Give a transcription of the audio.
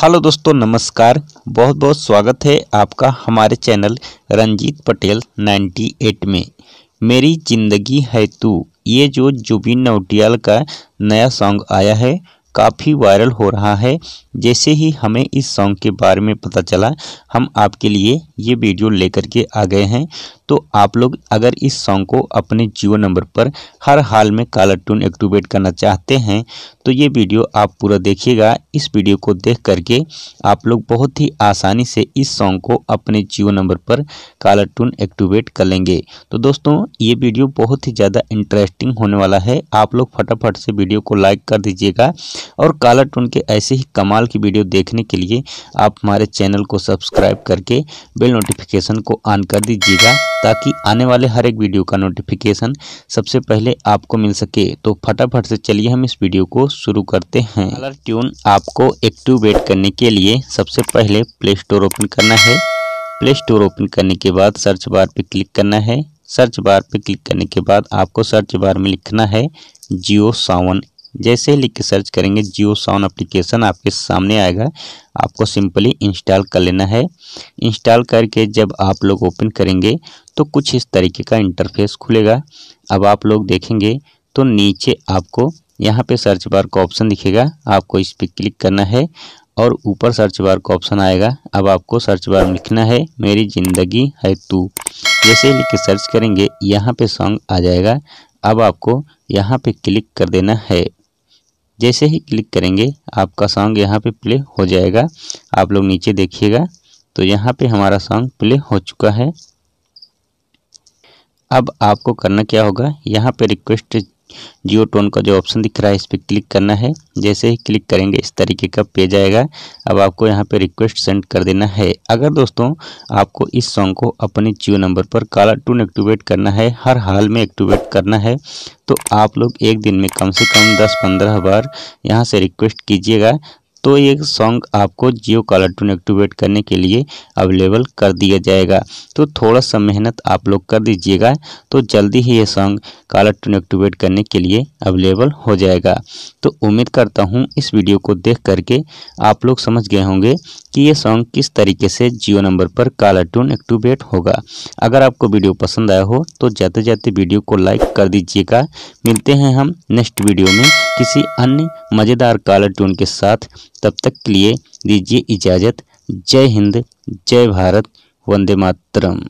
hello दोस्तों नमस्कार बहुत बहुत स्वागत है आपका हमारे चैनल रंजीत पटेल 98 में मेरी जिंदगी है तू ये जो जुबिन नौटियाल का नया सॉन्ग आया है काफ़ी वायरल हो रहा है जैसे ही हमें इस सॉन्ग के बारे में पता चला हम आपके लिए ये वीडियो लेकर के आ गए हैं तो आप लोग अगर इस सॉन्ग को अपने जियो नंबर पर हर हाल में कालर ट्यून एक्टिवेट करना चाहते हैं तो ये वीडियो आप पूरा देखिएगा इस वीडियो को देख करके आप लोग बहुत ही आसानी से इस सॉन्ग को अपने जियो नंबर पर कालर ट्यून एक्टिवेट कर लेंगे तो दोस्तों ये वीडियो बहुत ही ज़्यादा इंटरेस्टिंग होने वाला है आप लोग फटाफट से वीडियो को लाइक कर दीजिएगा और काला टून के ऐसे ही कमाल की वीडियो देखने के लिए आप हमारे चैनल को सब्सक्राइब करके बेल नोटिफिकेशन को ऑन कर दीजिएगा ताकि आने वाले हर एक वीडियो का नोटिफिकेशन सबसे पहले आपको मिल सके तो फटाफट से चलिए हम इस वीडियो को शुरू करते हैं कलर ट्यून आपको एक्टिवेट करने के लिए सबसे पहले प्ले स्टोर ओपन करना है प्ले स्टोर ओपन करने के बाद सर्च बार पर क्लिक करना है सर्च बार पर क्लिक करने के बाद आपको सर्च बार में लिखना है जियो सावन जैसे ही लिख के सर्च करेंगे जियो साउंड एप्लीकेशन आपके सामने आएगा आपको सिंपली इंस्टॉल कर लेना है इंस्टॉल करके जब आप लोग ओपन करेंगे तो कुछ इस तरीके का इंटरफेस खुलेगा अब आप लोग देखेंगे तो नीचे आपको यहाँ पे सर्च बार का ऑप्शन दिखेगा आपको इस पर क्लिक करना है और ऊपर सर्च बार का ऑप्शन आएगा अब आपको सर्च बार में लिखना है मेरी ज़िंदगी है तू जैसे लिख के सर्च करेंगे यहाँ पे सॉन्ग आ जाएगा अब आपको यहाँ पे क्लिक कर देना है जैसे ही क्लिक करेंगे आपका सॉन्ग यहाँ पे प्ले हो जाएगा आप लोग नीचे देखिएगा तो यहाँ पे हमारा सॉन्ग प्ले हो चुका है अब आपको करना क्या होगा यहाँ पे रिक्वेस्ट जियो टोन का जो ऑप्शन दिख रहा है इस पर क्लिक करना है जैसे ही क्लिक करेंगे इस तरीके का पेज आएगा अब आपको यहाँ पे रिक्वेस्ट सेंड कर देना है अगर दोस्तों आपको इस सॉन्ग को अपने जियो नंबर पर काला टून एक्टिवेट करना है हर हाल में एक्टिवेट करना है तो आप लोग एक दिन में कम से कम दस पंद्रह बार यहाँ से रिक्वेस्ट कीजिएगा तो ये सॉन्ग आपको जियो कॉलर टून एक्टिवेट करने के लिए अवेलेबल कर दिया जाएगा तो थोड़ा सा मेहनत आप लोग कर दीजिएगा तो जल्दी ही ये सॉन्ग कार्ड टून एक्टिवेट करने के लिए अवेलेबल हो जाएगा तो उम्मीद करता हूँ इस वीडियो को देख करके आप लोग समझ गए होंगे कि ये सॉन्ग किस तरीके से जियो नंबर पर कालर टून एक्टिवेट होगा अगर आपको वीडियो पसंद आया हो तो जाते जाते वीडियो को लाइक कर दीजिएगा मिलते हैं हम नेक्स्ट वीडियो में किसी अन्य मज़ेदार कालर टून के साथ तब तक के लिए दीजिए इजाज़त जय हिंद जय भारत वंदे मातरम